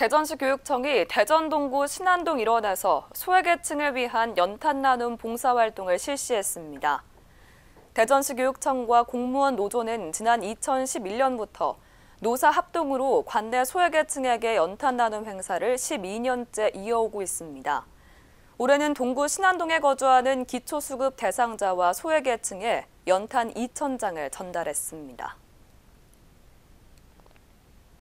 대전시 교육청이 대전 동구 신안동 일원에서 소외계층을 위한 연탄 나눔 봉사활동을 실시했습니다. 대전시 교육청과 공무원 노조는 지난 2011년부터 노사 합동으로 관내 소외계층에게 연탄 나눔 행사를 12년째 이어오고 있습니다. 올해는 동구 신안동에 거주하는 기초수급 대상자와 소외계층에 연탄 2 0장을 전달했습니다.